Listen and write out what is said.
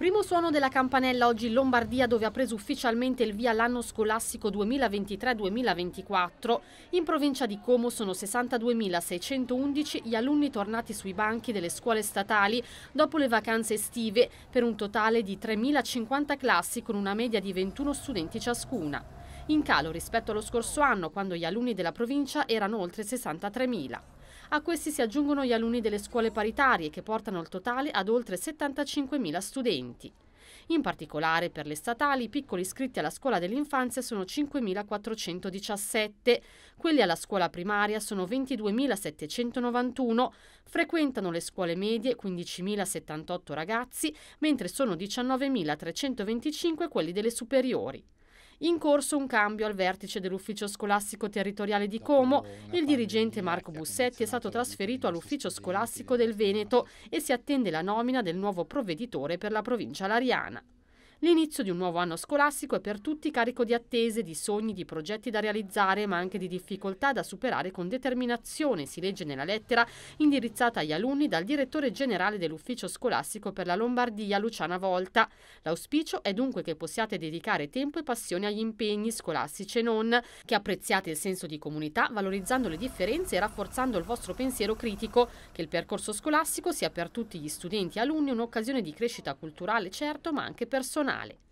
Primo suono della campanella oggi in Lombardia dove ha preso ufficialmente il via l'anno scolastico 2023-2024. In provincia di Como sono 62.611 gli alunni tornati sui banchi delle scuole statali dopo le vacanze estive per un totale di 3.050 classi con una media di 21 studenti ciascuna. In calo rispetto allo scorso anno quando gli alunni della provincia erano oltre 63.000. A questi si aggiungono gli alunni delle scuole paritarie che portano il totale ad oltre 75.000 studenti. In particolare per le statali i piccoli iscritti alla scuola dell'infanzia sono 5.417, quelli alla scuola primaria sono 22.791, frequentano le scuole medie 15.078 ragazzi, mentre sono 19.325 quelli delle superiori in corso un cambio al vertice dell'ufficio scolastico territoriale di Como, il dirigente Marco Bussetti è stato trasferito all'ufficio scolastico del Veneto e si attende la nomina del nuovo provveditore per la provincia lariana. L'inizio di un nuovo anno scolastico è per tutti carico di attese, di sogni, di progetti da realizzare, ma anche di difficoltà da superare con determinazione, si legge nella lettera indirizzata agli alunni dal direttore generale dell'ufficio scolastico per la Lombardia, Luciana Volta. L'auspicio è dunque che possiate dedicare tempo e passione agli impegni scolastici e non, che apprezziate il senso di comunità valorizzando le differenze e rafforzando il vostro pensiero critico, che il percorso scolastico sia per tutti gli studenti e alunni un'occasione di crescita culturale certo ma anche personale personale